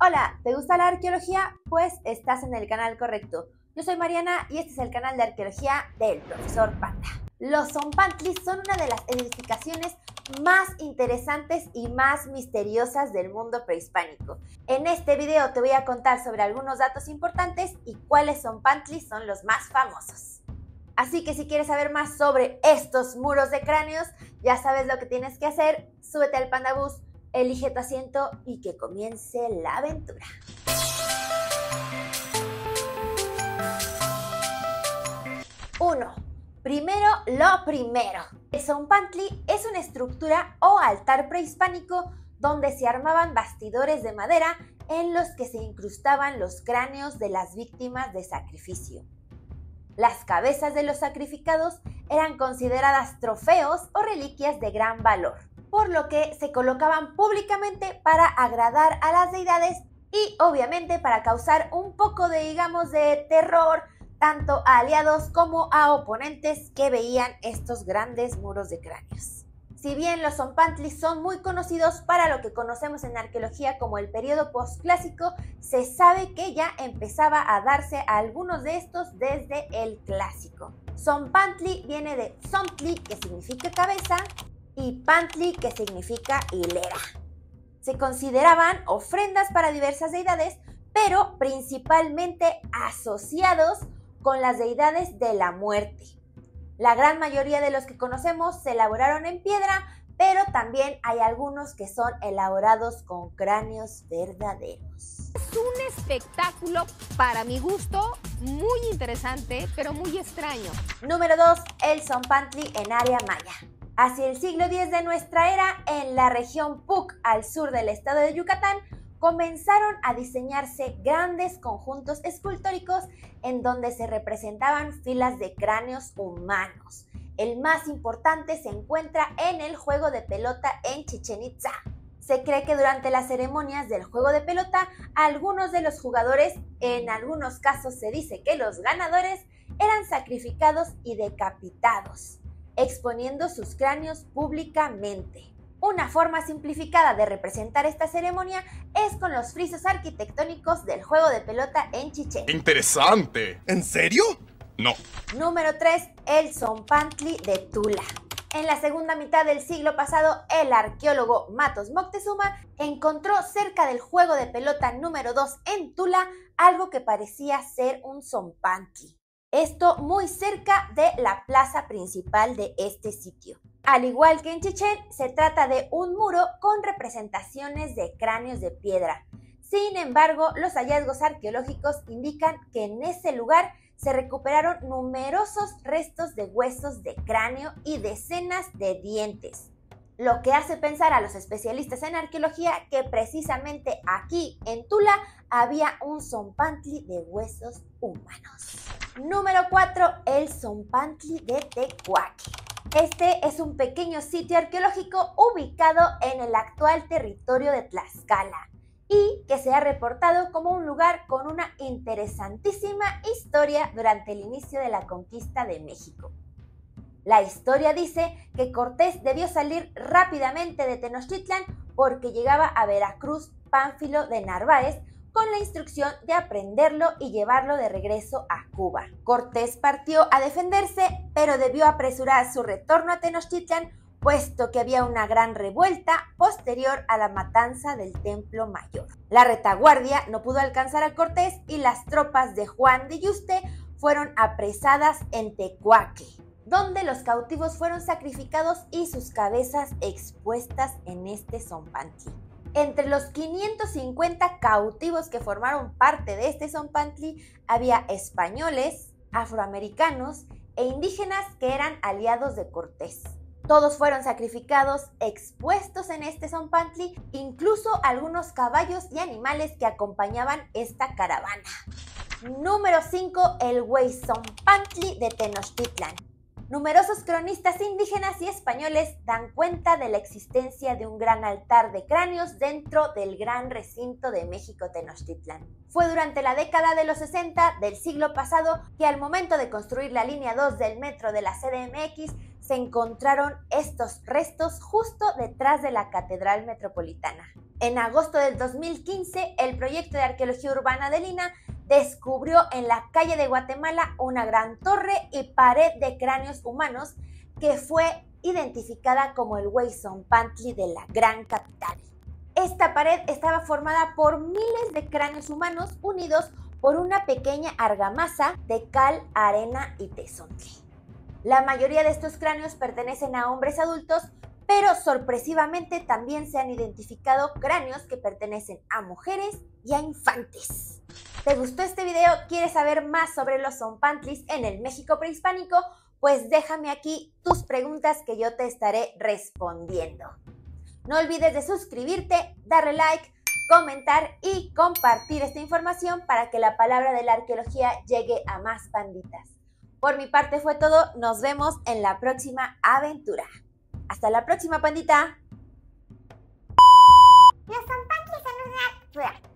Hola, ¿te gusta la arqueología? Pues estás en el canal correcto. Yo soy Mariana y este es el canal de arqueología del profesor Panda. Los zompantlis son una de las edificaciones más interesantes y más misteriosas del mundo prehispánico. En este video te voy a contar sobre algunos datos importantes y cuáles zompantlis son los más famosos. Así que si quieres saber más sobre estos muros de cráneos, ya sabes lo que tienes que hacer, súbete al bus. Elige tu asiento y que comience la aventura. 1. Primero lo primero. El Zompantli es una estructura o altar prehispánico donde se armaban bastidores de madera en los que se incrustaban los cráneos de las víctimas de sacrificio. Las cabezas de los sacrificados eran consideradas trofeos o reliquias de gran valor por lo que se colocaban públicamente para agradar a las deidades y obviamente para causar un poco de, digamos, de terror tanto a aliados como a oponentes que veían estos grandes muros de cráneos. Si bien los zompantlis son muy conocidos para lo que conocemos en arqueología como el periodo postclásico, se sabe que ya empezaba a darse algunos de estos desde el clásico. Zompantli viene de zompli, que significa cabeza, y Pantli, que significa hilera. Se consideraban ofrendas para diversas deidades, pero principalmente asociados con las deidades de la muerte. La gran mayoría de los que conocemos se elaboraron en piedra, pero también hay algunos que son elaborados con cráneos verdaderos. Es un espectáculo, para mi gusto, muy interesante, pero muy extraño. Número 2, el Pantli en área maya. Hacia el siglo X de nuestra era, en la región Puc, al sur del estado de Yucatán, comenzaron a diseñarse grandes conjuntos escultóricos en donde se representaban filas de cráneos humanos. El más importante se encuentra en el juego de pelota en Chichen Itza. Se cree que durante las ceremonias del juego de pelota, algunos de los jugadores, en algunos casos se dice que los ganadores, eran sacrificados y decapitados exponiendo sus cráneos públicamente. Una forma simplificada de representar esta ceremonia es con los frisos arquitectónicos del juego de pelota en Chichén. ¡Interesante! ¿En serio? No. Número 3. El Zompantli de Tula. En la segunda mitad del siglo pasado, el arqueólogo Matos Moctezuma encontró cerca del juego de pelota número 2 en Tula algo que parecía ser un zompantli. Esto muy cerca de la plaza principal de este sitio. Al igual que en Chichen, se trata de un muro con representaciones de cráneos de piedra. Sin embargo, los hallazgos arqueológicos indican que en ese lugar se recuperaron numerosos restos de huesos de cráneo y decenas de dientes, lo que hace pensar a los especialistas en arqueología que precisamente aquí, en Tula, había un zompantli de huesos humanos. Número 4, el Zompantli de Tecuac. Este es un pequeño sitio arqueológico ubicado en el actual territorio de Tlaxcala y que se ha reportado como un lugar con una interesantísima historia durante el inicio de la conquista de México. La historia dice que Cortés debió salir rápidamente de Tenochtitlan porque llegaba a Veracruz Pánfilo de Narváez, con la instrucción de aprenderlo y llevarlo de regreso a Cuba. Cortés partió a defenderse, pero debió apresurar su retorno a Tenochtitlan, puesto que había una gran revuelta posterior a la matanza del Templo Mayor. La retaguardia no pudo alcanzar a Cortés y las tropas de Juan de Yuste fueron apresadas en Tecuaque donde los cautivos fueron sacrificados y sus cabezas expuestas en este zompantín. Entre los 550 cautivos que formaron parte de este Zompantli había españoles, afroamericanos e indígenas que eran aliados de Cortés. Todos fueron sacrificados, expuestos en este Zompantli, incluso algunos caballos y animales que acompañaban esta caravana. Número 5. El Zompantli de Tenochtitlan. Numerosos cronistas indígenas y españoles dan cuenta de la existencia de un gran altar de cráneos dentro del gran recinto de México Tenochtitlan. Fue durante la década de los 60 del siglo pasado que al momento de construir la línea 2 del metro de la CDMX se encontraron estos restos justo detrás de la Catedral Metropolitana. En agosto del 2015, el proyecto de arqueología urbana de Lina descubrió en la calle de Guatemala una gran torre y pared de cráneos humanos que fue identificada como el Weson Pantli de la gran capital. Esta pared estaba formada por miles de cráneos humanos unidos por una pequeña argamasa de cal, arena y tesontle. La mayoría de estos cráneos pertenecen a hombres adultos, pero sorpresivamente también se han identificado cráneos que pertenecen a mujeres y a infantes. ¿Te gustó este video? ¿Quieres saber más sobre los zompantlis en el México prehispánico? Pues déjame aquí tus preguntas que yo te estaré respondiendo. No olvides de suscribirte, darle like, comentar y compartir esta información para que la palabra de la arqueología llegue a más panditas. Por mi parte fue todo, nos vemos en la próxima aventura. Hasta la próxima pandita. Los